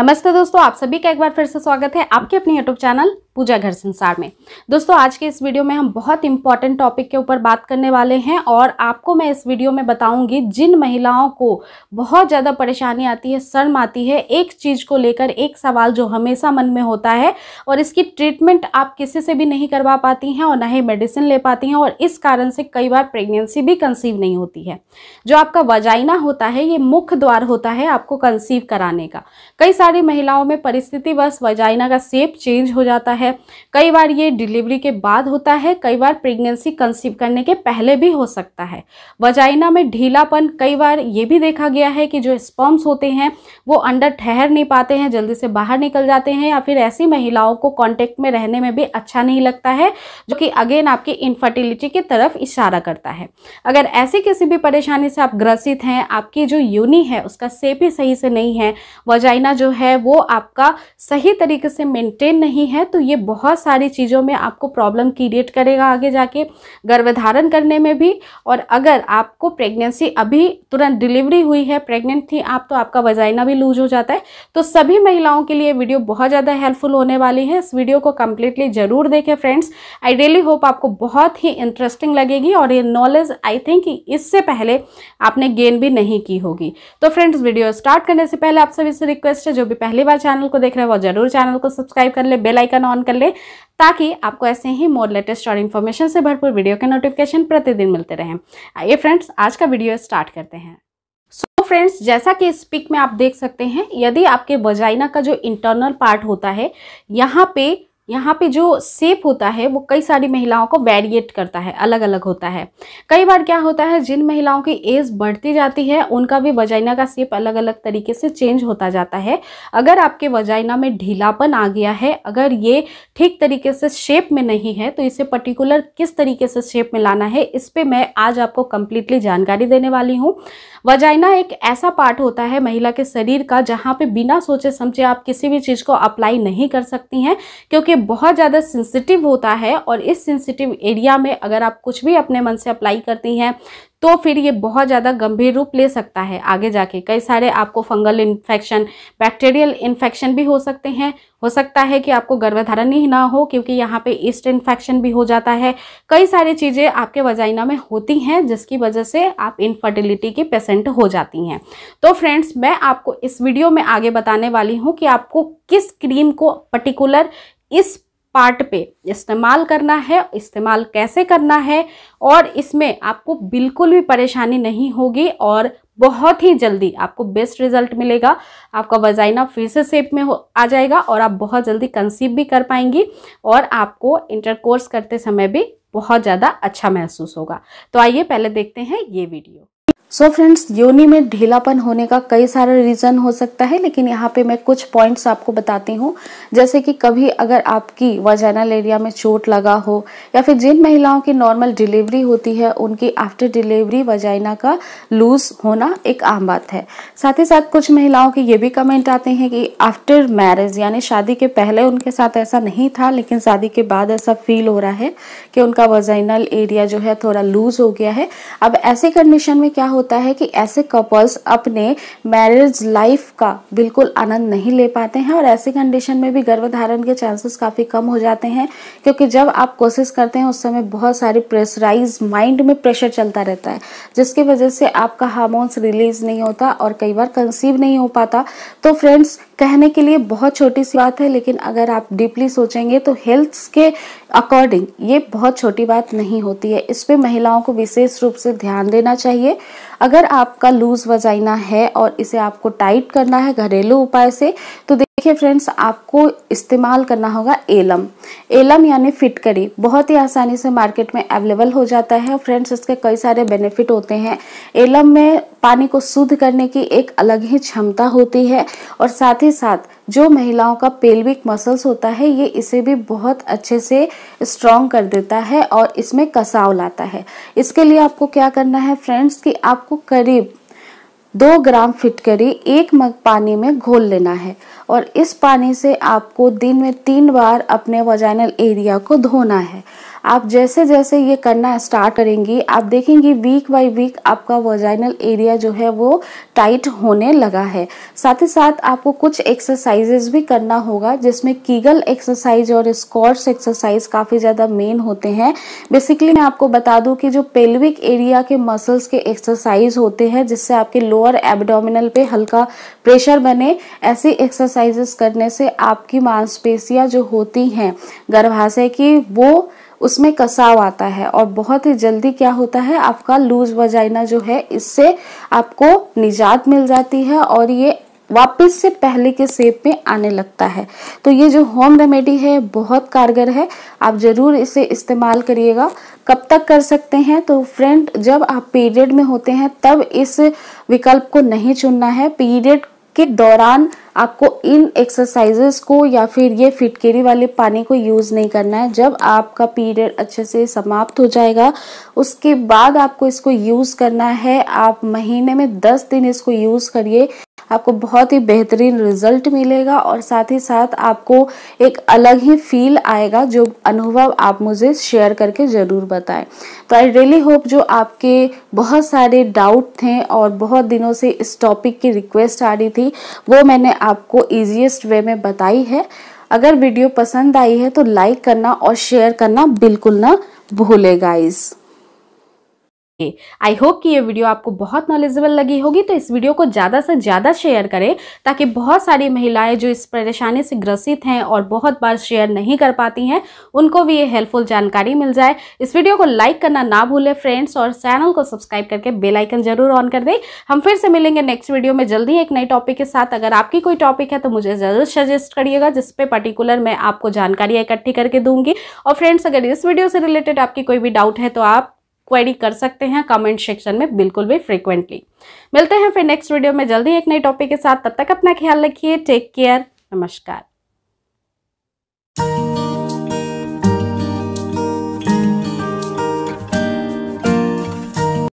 नमस्ते दोस्तों आप सभी का एक बार फिर से स्वागत है आपके अपने यूट्यूब चैनल पूजा घर संसार में दोस्तों आज के इस वीडियो में हम बहुत इंपॉर्टेंट टॉपिक के ऊपर बात करने वाले हैं और आपको मैं इस वीडियो में बताऊंगी जिन महिलाओं को बहुत ज़्यादा परेशानी आती है शर्म आती है एक चीज़ को लेकर एक सवाल जो हमेशा मन में होता है और इसकी ट्रीटमेंट आप किसी से भी नहीं करवा पाती हैं और ना ही मेडिसिन ले पाती हैं और इस कारण से कई बार प्रेगनेंसी भी कंसीव नहीं होती है जो आपका वजाइना होता है ये मुख्य द्वार होता है आपको कंसीव कराने का कई सारे सारी महिलाओं में परिस्थिति बस वजाइना का सेप चेंज हो जाता है कई बार ये डिलीवरी के बाद होता है कई बार प्रेगनेंसी कंसीव करने के पहले भी हो सकता है वजाइना में ढीलापन कई बार ये भी देखा गया है कि जो स्पर्म्स होते हैं वो अंडर ठहर नहीं पाते हैं जल्दी से बाहर निकल जाते हैं या फिर ऐसी महिलाओं को कॉन्टेक्ट में रहने में भी अच्छा नहीं लगता है जो कि अगेन आपकी इनफर्टिलिटी की तरफ इशारा करता है अगर ऐसी किसी भी परेशानी से आप ग्रसित हैं आपकी जो यूनि है उसका सेप ही सही से नहीं है वजाइना जो है वो आपका सही तरीके से मेंटेन नहीं है तो ये बहुत सारी चीज़ों में आपको प्रॉब्लम क्रिएट करेगा आगे जाके गर्भधारण करने में भी और अगर आपको प्रेगनेंसी अभी तुरंत डिलीवरी हुई है प्रेग्नेंट थी आप तो आपका वजाइना भी लूज हो जाता है तो सभी महिलाओं के लिए वीडियो बहुत ज़्यादा हेल्पफुल होने वाली है इस वीडियो को कम्प्लीटली ज़रूर देखें फ्रेंड्स आई रियली होप आपको बहुत ही इंटरेस्टिंग लगेगी और ये नॉलेज आई थिंक इससे पहले आपने गेन भी नहीं की होगी तो फ्रेंड्स वीडियो स्टार्ट करने से पहले आप सभी से रिक्वेस्ट है जो भी पहली बार चैनल को देख रहे हैं वो जरूर चैनल को सब्सक्राइब कर ले बेल आइकन ऑन कर ले ताकि आपको ऐसे ही मोर लेटेस्ट और इन्फॉर्मेशन से भरपूर वीडियो के नोटिफिकेशन प्रतिदिन मिलते रहें आइए फ्रेंड्स आज का वीडियो स्टार्ट करते हैं फ्रेंड्स जैसा कि इस पिक में आप देख सकते हैं यदि आपके वजाइना का जो इंटरनल पार्ट होता है यहाँ पे यहाँ पे जो सेप होता है वो कई सारी महिलाओं को वेरिएट करता है अलग अलग होता है कई बार क्या होता है जिन महिलाओं की एज बढ़ती जाती है उनका भी वजाइना का सेप अलग अलग तरीके से चेंज होता जाता है अगर आपके वजाइना में ढीलापन आ गया है अगर ये ठीक तरीके से शेप में नहीं है तो इसे पर्टिकुलर किस तरीके से शेप में लाना है इस पर मैं आज आपको कम्प्लीटली जानकारी देने वाली हूँ वजाइना एक ऐसा पार्ट होता है महिला के शरीर का जहाँ पर बिना सोचे समझे आप किसी भी चीज़ को अप्लाई नहीं कर सकती हैं क्योंकि बहुत ज़्यादा सेंसिटिव होता है और इस सेंसिटिव एरिया में अगर आप कुछ भी अपने मन से अप्लाई करती हैं तो फिर ये बहुत ज़्यादा गंभीर रूप ले सकता है आगे जाके कई सारे आपको फंगल इन्फेक्शन बैक्टीरियल इन्फेक्शन भी हो सकते हैं हो सकता है कि आपको गर्भधारण ही ना हो क्योंकि यहाँ पे ईस्ट इन्फेक्शन भी हो जाता है कई सारी चीज़ें आपके वजाइना में होती हैं जिसकी वजह से आप इनफर्टिलिटी के पेशेंट हो जाती हैं तो फ्रेंड्स मैं आपको इस वीडियो में आगे बताने वाली हूँ कि आपको किस क्रीम को पर्टिकुलर इस पार्ट पे इस्तेमाल करना है इस्तेमाल कैसे करना है और इसमें आपको बिल्कुल भी परेशानी नहीं होगी और बहुत ही जल्दी आपको बेस्ट रिजल्ट मिलेगा आपका वजाइना फिर से सेप में हो आ जाएगा और आप बहुत जल्दी कंसीव भी कर पाएंगी और आपको इंटरकोर्स करते समय भी बहुत ज़्यादा अच्छा महसूस होगा तो आइए पहले देखते हैं ये वीडियो सो so फ्रेंड्स योनि में ढीलापन होने का कई सारे रीज़न हो सकता है लेकिन यहाँ पे मैं कुछ पॉइंट्स आपको बताती हूँ जैसे कि कभी अगर आपकी वजाइनल एरिया में चोट लगा हो या फिर जिन महिलाओं की नॉर्मल डिलीवरी होती है उनकी आफ्टर डिलीवरी वजाइना का लूज होना एक आम बात है साथ ही साथ कुछ महिलाओं के ये भी कमेंट आते हैं कि आफ्टर मैरिज यानी शादी के पहले उनके साथ ऐसा नहीं था लेकिन शादी के बाद ऐसा फील हो रहा है कि उनका वजाइनल एरिया जो है थोड़ा लूज हो गया है अब ऐसी कंडीशन में क्या हो होता है कि ऐसे कपल्स अपने मैरिज लाइफ का बिल्कुल आनंद नहीं ले पाते हैं और ऐसी कंडीशन में भी गर्भधारण के चांसेस काफ़ी कम हो जाते हैं क्योंकि जब आप कोशिश करते हैं उस समय बहुत सारी प्रेशराइज माइंड में प्रेशर चलता रहता है जिसकी वजह से आपका हार्मोन्स रिलीज नहीं होता और कई बार कंसीव नहीं हो पाता तो फ्रेंड्स कहने के लिए बहुत छोटी सी बात है लेकिन अगर आप डीपली सोचेंगे तो हेल्थ के अकॉर्डिंग ये बहुत छोटी बात नहीं होती है इस पर महिलाओं को विशेष रूप से ध्यान देना चाहिए अगर आपका लूज वजाइना है और इसे आपको टाइट करना है घरेलू उपाय से तो देखिए फ्रेंड्स आपको इस्तेमाल करना होगा एलम एलम यानी फिटकरी बहुत ही आसानी से मार्केट में अवेलेबल हो जाता है फ्रेंड्स इसके कई सारे बेनिफिट होते हैं एलम में पानी को शुद्ध करने की एक अलग ही क्षमता होती है और साथ ही साथ जो महिलाओं का पेल्विक मसल्स होता है ये इसे भी बहुत अच्छे से स्ट्रॉन्ग कर देता है और इसमें कसाव लाता है इसके लिए आपको क्या करना है फ्रेंड्स कि आपको करीब दो ग्राम फिटकरी एक मग पानी में घोल लेना है और इस पानी से आपको दिन में तीन बार अपने वजाइनल एरिया को धोना है आप जैसे जैसे ये करना स्टार्ट करेंगी आप देखेंगी वीक बाई वीक आपका वर्जाइनल एरिया जो है वो टाइट होने लगा है साथ ही साथ आपको कुछ एक्सरसाइजेज भी करना होगा जिसमें कीगल एक्सरसाइज और स्कॉट्स एक्सरसाइज काफ़ी ज़्यादा मेन होते हैं बेसिकली मैं आपको बता दूं कि जो पेल्विक एरिया के मसल्स के एक्सरसाइज होते हैं जिससे आपके लोअर एबडोमिनल पे हल्का प्रेशर बने ऐसी एक्सरसाइजेस करने से आपकी मांसपेशियाँ जो होती हैं गर्भाशय की वो उसमें कसाव आता है और बहुत ही जल्दी क्या होता है आपका लूज वजाइना जो है इससे आपको निजात मिल जाती है और ये वापस से पहले के सेप में आने लगता है तो ये जो होम रेमेडी है बहुत कारगर है आप ज़रूर इसे इस्तेमाल करिएगा कब तक कर सकते हैं तो फ्रेंड जब आप पीरियड में होते हैं तब इस विकल्प को नहीं चुनना है पीरियड के दौरान आपको इन एक्सरसाइजेस को या फिर ये फिटकेरी वाले पानी को यूज़ नहीं करना है जब आपका पीरियड अच्छे से समाप्त हो जाएगा उसके बाद आपको इसको यूज़ करना है आप महीने में दस दिन इसको यूज़ करिए आपको बहुत ही बेहतरीन रिजल्ट मिलेगा और साथ ही साथ आपको एक अलग ही फील आएगा जो अनुभव आप मुझे शेयर करके ज़रूर बताएं तो आई रियली होप जो आपके बहुत सारे डाउट थे और बहुत दिनों से इस टॉपिक की रिक्वेस्ट आ रही थी वो मैंने आपको ईजिएस्ट वे में बताई है अगर वीडियो पसंद आई है तो लाइक करना और शेयर करना बिल्कुल ना भूले गाइज़ आई होप कि ये वीडियो आपको बहुत नॉलेजेबल लगी होगी तो इस वीडियो को ज़्यादा से ज़्यादा शेयर करें ताकि बहुत सारी महिलाएं जो इस परेशानी से ग्रसित हैं और बहुत बार शेयर नहीं कर पाती हैं उनको भी ये हेल्पफुल जानकारी मिल जाए इस वीडियो को लाइक करना ना भूलें फ्रेंड्स और चैनल को सब्सक्राइब करके बेलाइकन जरूर ऑन कर दें हम फिर से मिलेंगे नेक्स्ट वीडियो में जल्दी एक नए टॉपिक के साथ अगर आपकी कोई टॉपिक है तो मुझे ज़रूर सजेस्ट करिएगा जिस पर पर्टिकुलर मैं आपको जानकारी इकट्ठी करके दूंगी और फ्रेंड्स अगर इस वीडियो से रिलेटेड आपकी कोई भी डाउट है तो आप क्वेरी कर सकते हैं कमेंट सेक्शन में बिल्कुल भी फ्रिक्वेंटली मिलते हैं फिर नेक्स्ट वीडियो में जल्दी एक नए टॉपिक के साथ तब तक अपना ख्याल रखिए टेक केयर नमस्कार